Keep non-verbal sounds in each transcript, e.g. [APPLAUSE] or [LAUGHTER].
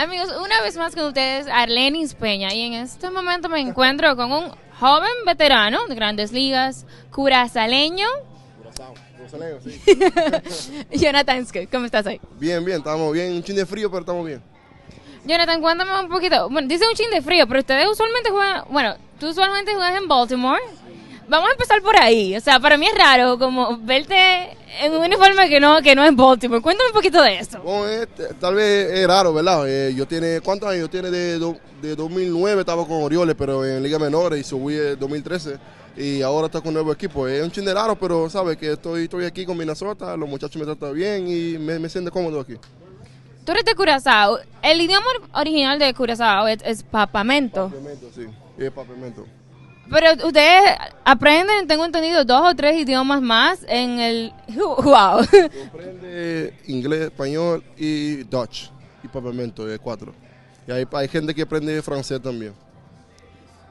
Amigos, una vez más con ustedes, Arlenis Peña. Y en este momento me encuentro con un joven veterano de grandes ligas, curazaleño. curazaleño, sí. [LAUGHS] Jonathan ¿cómo estás hoy? Bien, bien, estamos bien. Un chin de frío, pero estamos bien. Jonathan, cuéntame un poquito. Bueno, dice un chin de frío, pero ustedes usualmente juegan. Bueno, tú usualmente juegas en Baltimore. Vamos a empezar por ahí. O sea, para mí es raro como verte en un uniforme que no, que no es Baltimore. Cuéntame un poquito de eso. tal vez es raro, ¿verdad? Eh, yo tiene, ¿cuántos años? Yo tiene de, de 2009 estaba con Orioles, pero en Liga Menores y subí en 2013 y ahora está con un nuevo equipo. Es un chingo raro, pero sabes que estoy, estoy aquí con Minnesota, los muchachos me tratan bien y me, me siento cómodo aquí. Tú eres de Curazao. El idioma original de Curazao es papamento. Papamento, sí. Es papamento. Pero ustedes aprenden, tengo entendido, dos o tres idiomas más en el... [LAUGHS] ¡Wow! Aprende inglés, español y Dutch. Y papamento, de cuatro. Y hay, hay gente que aprende francés también.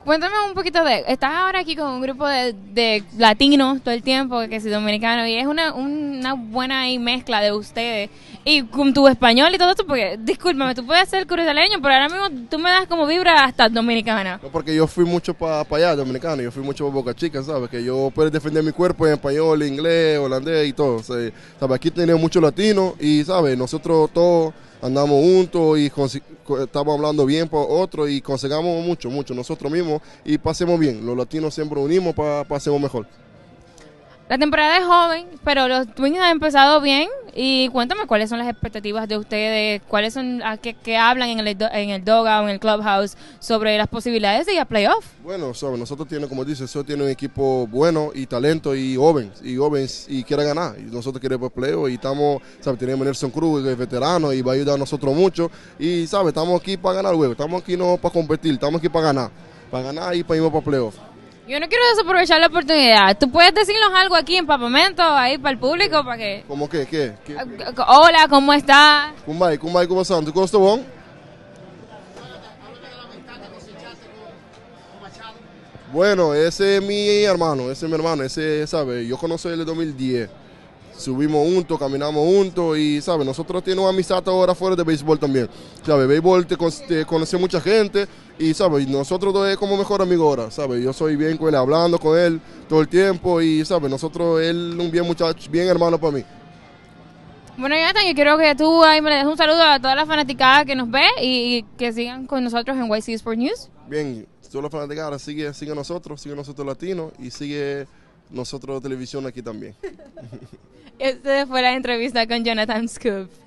Cuéntame un poquito de, estás ahora aquí con un grupo de, de latinos todo el tiempo, que si dominicano, y es una, una buena mezcla de ustedes. Y con tu español y todo esto, porque, discúlpame, tú puedes ser cruzaleño, pero ahora mismo tú me das como vibra hasta dominicana. No, porque yo fui mucho para allá, dominicano, yo fui mucho para Boca Chica, ¿sabes? Que yo puedo defender mi cuerpo en español, inglés, holandés y todo. ¿sabes? Aquí tenemos mucho latino, y, ¿sabes? Nosotros todos andamos juntos y estamos hablando bien por otro y consigamos mucho, mucho nosotros mismos y pasemos bien. Los latinos siempre unimos para pasemos mejor. La temporada es joven, pero los Twins han empezado bien, y cuéntame cuáles son las expectativas de ustedes, cuáles son a que, hablan en el, en el Doga o en el Clubhouse sobre las posibilidades de ir a playoff. Bueno, sobre nosotros tiene, como dice eso tiene un equipo bueno y talento y jóvenes, y jóvenes y quiere ganar. Y nosotros queremos playoff y estamos, ¿sabes? Tenemos Nelson Cruz, que es veterano y va a ayudar a nosotros mucho. Y, ¿sabes? Estamos aquí para ganar, güey. Estamos aquí no para competir, estamos aquí para ganar. Para ganar y para irnos para playoff. Yo no quiero desaprovechar la oportunidad. ¿Tú puedes decirnos algo aquí en Papamento, ahí para el público, para que... ¿Cómo que? ¿Qué? ¿Qué? Hola, ¿cómo estás? ¿Cómo ¿Cómo estás? ¿Tú cómo estás? Bueno, ese es mi hermano, ese es mi hermano, ese, sabe. Yo conocí el 2010 subimos juntos, caminamos juntos y, ¿sabes? Nosotros tenemos amistad ahora fuera de béisbol también, ¿sabes? Béisbol te, conoce mucha gente y, ¿sabes? Nosotros dos es como mejor amigo ahora, ¿sabes? Yo soy bien con él, hablando con él todo el tiempo y, ¿sabes? Nosotros, él un bien muchacho, bien hermano para mí. Bueno, Jonathan, yo quiero que tú ahí me des un saludo a todas las fanaticadas que nos ve y, que sigan con nosotros en YC Sport News. Bien, Todas las fanaticadas sigue, sigue nosotros, sigue nosotros latinos y sigue nosotros televisión aquí también. [LAUGHS] Este fue la entrevista con Jonathan Scoop.